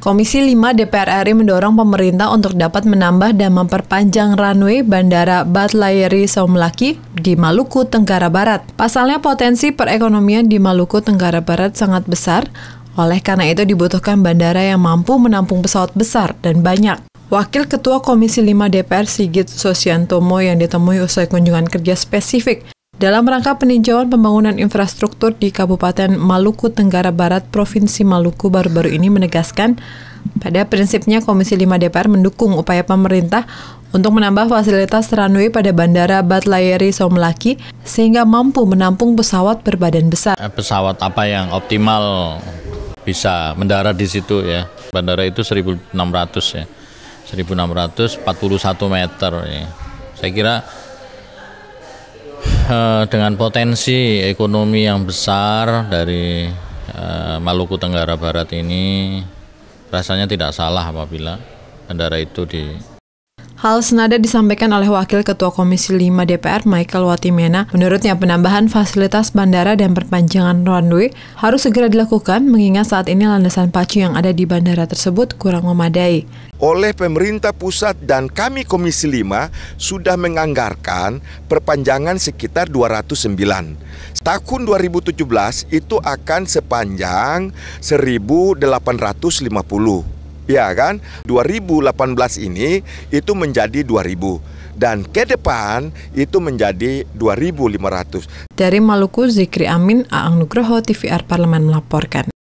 Komisi 5 DPR RI mendorong pemerintah untuk dapat menambah dan memperpanjang runway Bandara Batlayeri Somlaki di Maluku Tenggara Barat. Pasalnya potensi perekonomian di Maluku Tenggara Barat sangat besar, oleh karena itu dibutuhkan bandara yang mampu menampung pesawat besar dan banyak. Wakil Ketua Komisi 5 DPR Sigit Sosiantomo yang ditemui usai kunjungan kerja spesifik dalam rangka peninjauan pembangunan infrastruktur di Kabupaten Maluku Tenggara Barat, Provinsi Maluku baru-baru ini menegaskan, pada prinsipnya Komisi 5 DPR mendukung upaya pemerintah untuk menambah fasilitas runway pada Bandara Batlayeri Somlaki sehingga mampu menampung pesawat berbadan besar. Eh, pesawat apa yang optimal bisa mendarat di situ ya. Bandara itu 1600 ya. 1641 meter ya. Saya kira Eh, dengan potensi ekonomi yang besar dari eh, Maluku Tenggara Barat ini rasanya tidak salah apabila bandara itu di Hal senada disampaikan oleh Wakil Ketua Komisi 5 DPR Michael Watimena. Menurutnya penambahan fasilitas bandara dan perpanjangan runway harus segera dilakukan mengingat saat ini landasan pacu yang ada di bandara tersebut kurang memadai. Oleh pemerintah pusat dan kami Komisi 5 sudah menganggarkan perpanjangan sekitar 209. Tahun 2017 itu akan sepanjang 1850. Ya kan? 2018 ini itu menjadi 2000 dan ke depan itu menjadi 2.500. Dari Maluku, Zikri Amin, Aang Nugroho, TVR Parlemen melaporkan.